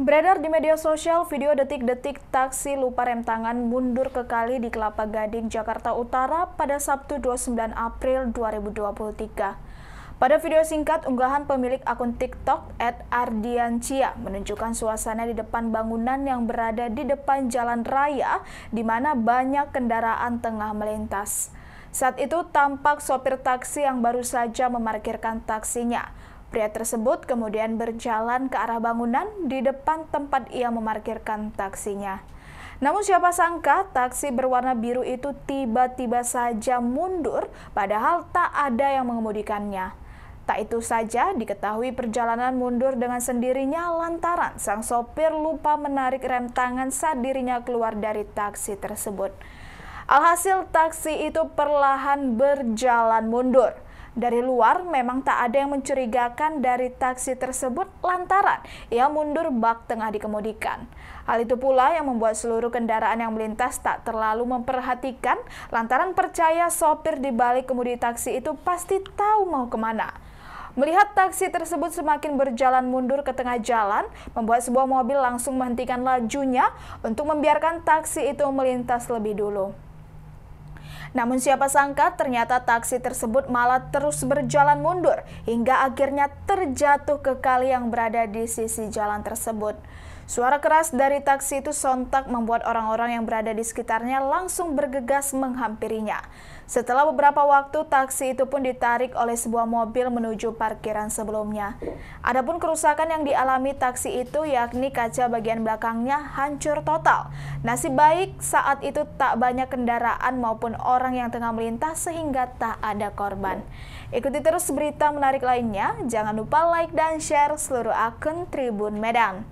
Beredar di media sosial video detik-detik taksi lupa rem tangan mundur ke kali di Kelapa Gading, Jakarta Utara pada Sabtu 29 April 2023. Pada video singkat, unggahan pemilik akun TikTok at Ardiancia menunjukkan suasana di depan bangunan yang berada di depan jalan raya di mana banyak kendaraan tengah melintas. Saat itu tampak sopir taksi yang baru saja memarkirkan taksinya. Pria tersebut kemudian berjalan ke arah bangunan di depan tempat ia memarkirkan taksinya. Namun siapa sangka taksi berwarna biru itu tiba-tiba saja mundur padahal tak ada yang mengemudikannya. Tak itu saja diketahui perjalanan mundur dengan sendirinya lantaran sang sopir lupa menarik rem tangan saat dirinya keluar dari taksi tersebut. Alhasil taksi itu perlahan berjalan mundur. Dari luar memang tak ada yang mencurigakan dari taksi tersebut lantaran ia mundur bak tengah dikemudikan. Hal itu pula yang membuat seluruh kendaraan yang melintas tak terlalu memperhatikan lantaran percaya sopir di balik kemudi taksi itu pasti tahu mau kemana. Melihat taksi tersebut semakin berjalan mundur ke tengah jalan, membuat sebuah mobil langsung menghentikan lajunya untuk membiarkan taksi itu melintas lebih dulu. Namun siapa sangka ternyata taksi tersebut malah terus berjalan mundur hingga akhirnya terjatuh ke kali yang berada di sisi jalan tersebut. Suara keras dari taksi itu sontak membuat orang-orang yang berada di sekitarnya langsung bergegas menghampirinya. Setelah beberapa waktu, taksi itu pun ditarik oleh sebuah mobil menuju parkiran sebelumnya. Adapun kerusakan yang dialami taksi itu yakni kaca bagian belakangnya hancur total. Nasib baik saat itu tak banyak kendaraan maupun orang yang tengah melintas sehingga tak ada korban. Ikuti terus berita menarik lainnya. Jangan lupa like dan share seluruh akun Tribun Medan.